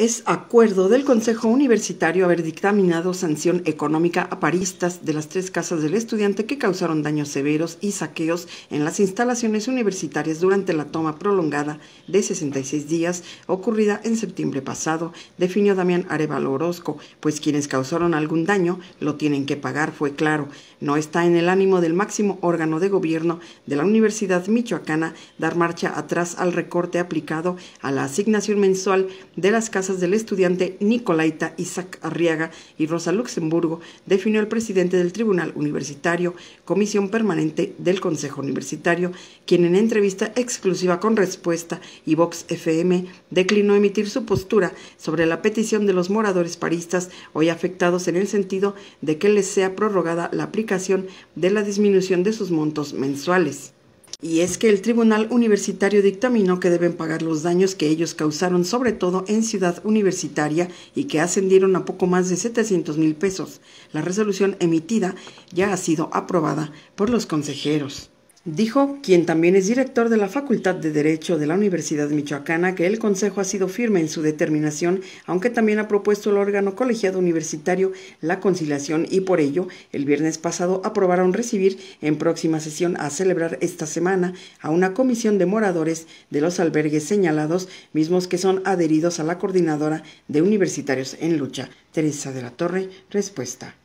es acuerdo del Consejo Universitario haber dictaminado sanción económica a paristas de las tres casas del estudiante que causaron daños severos y saqueos en las instalaciones universitarias durante la toma prolongada de 66 días ocurrida en septiembre pasado, definió Damián Arevalo Orozco, pues quienes causaron algún daño lo tienen que pagar, fue claro. No está en el ánimo del máximo órgano de gobierno de la Universidad Michoacana dar marcha atrás al recorte aplicado a la asignación mensual de las casas del estudiante Nicolaita Isaac Arriaga y Rosa Luxemburgo, definió el presidente del Tribunal Universitario, Comisión Permanente del Consejo Universitario, quien en entrevista exclusiva con respuesta y Vox FM declinó emitir su postura sobre la petición de los moradores paristas hoy afectados en el sentido de que les sea prorrogada la aplicación de la disminución de sus montos mensuales. Y es que el Tribunal Universitario dictaminó que deben pagar los daños que ellos causaron, sobre todo en Ciudad Universitaria, y que ascendieron a poco más de 700 mil pesos. La resolución emitida ya ha sido aprobada por los consejeros. Dijo, quien también es director de la Facultad de Derecho de la Universidad Michoacana, que el Consejo ha sido firme en su determinación, aunque también ha propuesto el órgano colegiado universitario la conciliación y por ello el viernes pasado aprobaron recibir en próxima sesión a celebrar esta semana a una comisión de moradores de los albergues señalados, mismos que son adheridos a la coordinadora de universitarios en lucha. Teresa de la Torre, respuesta.